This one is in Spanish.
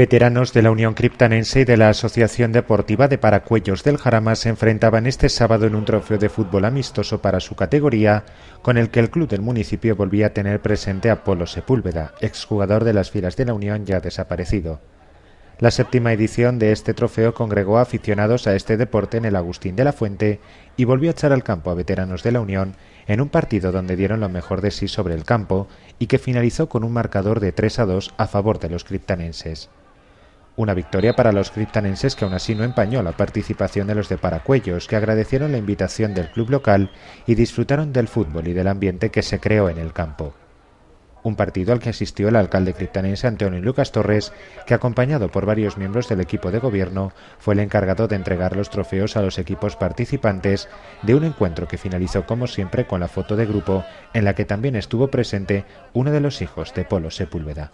Veteranos de la Unión Criptanense y de la Asociación Deportiva de Paracuellos del Jarama se enfrentaban este sábado en un trofeo de fútbol amistoso para su categoría, con el que el club del municipio volvía a tener presente a Polo Sepúlveda, exjugador de las filas de la Unión ya desaparecido. La séptima edición de este trofeo congregó aficionados a este deporte en el Agustín de la Fuente y volvió a echar al campo a veteranos de la Unión en un partido donde dieron lo mejor de sí sobre el campo y que finalizó con un marcador de 3 a 2 a favor de los criptanenses. Una victoria para los criptanenses que aún así no empañó la participación de los de Paracuellos, que agradecieron la invitación del club local y disfrutaron del fútbol y del ambiente que se creó en el campo. Un partido al que asistió el alcalde criptanense Antonio Lucas Torres, que acompañado por varios miembros del equipo de gobierno, fue el encargado de entregar los trofeos a los equipos participantes de un encuentro que finalizó como siempre con la foto de grupo, en la que también estuvo presente uno de los hijos de Polo Sepúlveda.